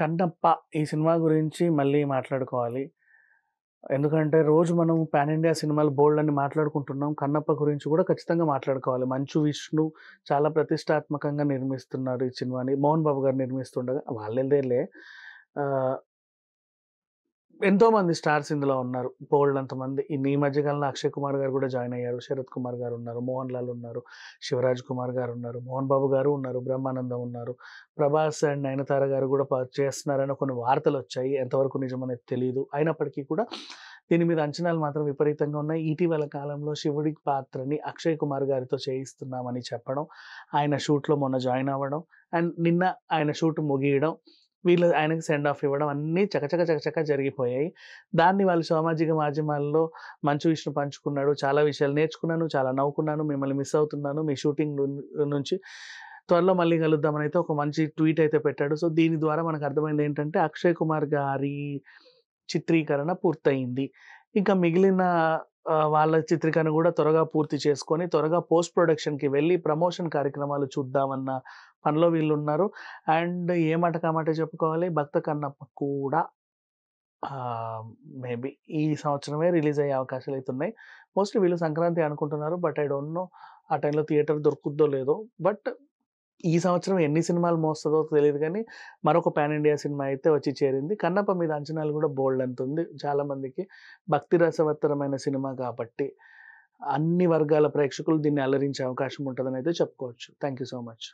కన్నప్ప ఈ సినిమా గురించి మళ్ళీ మాట్లాడుకోవాలి ఎందుకంటే రోజు మనం పాన్ ఇండియా సినిమాలు బోల్డ్ అని మాట్లాడుకుంటున్నాం కన్నప్ప గురించి కూడా ఖచ్చితంగా మాట్లాడుకోవాలి మంచు విష్ణు చాలా ప్రతిష్టాత్మకంగా నిర్మిస్తున్నారు ఈ సినిమాని మోహన్ బాబు గారు నిర్మిస్తుండగా వాళ్ళేదేలే ఎంతో మంది స్టార్స్ ఇందులో ఉన్నారు బోల్డ్ అంతమంది ఈ మధ్యకాలంలో అక్షయ్ కుమార్ గారు కూడా జాయిన్ అయ్యారు శరత్ కుమార్ గారు ఉన్నారు మోహన్ లాల్ ఉన్నారు శివరాజ్ కుమార్ గారు ఉన్నారు మోహన్ బాబు గారు ఉన్నారు బ్రహ్మానందం ఉన్నారు ప్రభాస్ అండ్ నయనతార గారు కూడా చేస్తున్నారని కొన్ని వార్తలు వచ్చాయి ఎంతవరకు నిజమనేది తెలియదు అయినప్పటికీ కూడా దీని మీద అంచనాలు మాత్రం విపరీతంగా ఉన్నాయి ఇటీవల కాలంలో శివుడి పాత్రని అక్షయ్ కుమార్ గారితో చేయిస్తున్నామని చెప్పడం ఆయన షూట్లో మొన్న జాయిన్ అవ్వడం అండ్ నిన్న ఆయన షూట్ ముగియడం వీళ్ళు ఆయనకి సెండ్ ఆఫ్ ఇవ్వడం అన్నీ చకచక చకచక జరిగిపోయాయి దాన్ని వాళ్ళు సామాజిక మాధ్యమాల్లో మంచి విషయం పంచుకున్నాడు చాలా విషయాలు నేర్చుకున్నాను చాలా నవ్వుకున్నాను మిమ్మల్ని మిస్ అవుతున్నాను మీ షూటింగ్ నుంచి త్వరలో మళ్ళీ కలుద్దామని అయితే ఒక మంచి ట్వీట్ అయితే పెట్టాడు సో దీని ద్వారా మనకు అర్థమైంది ఏంటంటే అక్షయ్ కుమార్ గారి చిత్రీకరణ పూర్తయింది ఇంకా మిగిలిన వాళ్ళ చిత్రీకరణ కూడా త్వరగా పూర్తి చేసుకొని త్వరగా పోస్ట్ ప్రొడక్షన్కి వెళ్ళి ప్రమోషన్ కార్యక్రమాలు చూద్దామన్న పనిలో వీళ్ళు ఉన్నారు అండ్ ఏ మాట కామాట చెప్పుకోవాలి భక్త కన్నప్ప కూడా మేబీ ఈ సంవత్సరమే రిలీజ్ అయ్యే అవకాశాలు అయితే ఉన్నాయి మోస్ట్లీ వీళ్ళు సంక్రాంతి అనుకుంటున్నారు బట్ ఐ డోంట్ నో ఆ టైంలో థియేటర్ దొరుకుద్దో లేదో బట్ ఈ సంవత్సరం ఎన్ని సినిమాలు మోస్తుందో తెలియదు కానీ మరొక పాన్ ఇండియా సినిమా అయితే వచ్చి చేరింది కన్నప్ప మీద అంచనాలు కూడా బోల్డ్ అంతుంది చాలామందికి భక్తి రసవత్తరమైన సినిమా కాబట్టి అన్ని వర్గాల ప్రేక్షకులు దీన్ని అలరించే అవకాశం ఉంటుందని అయితే చెప్పుకోవచ్చు థ్యాంక్ యూ సో మచ్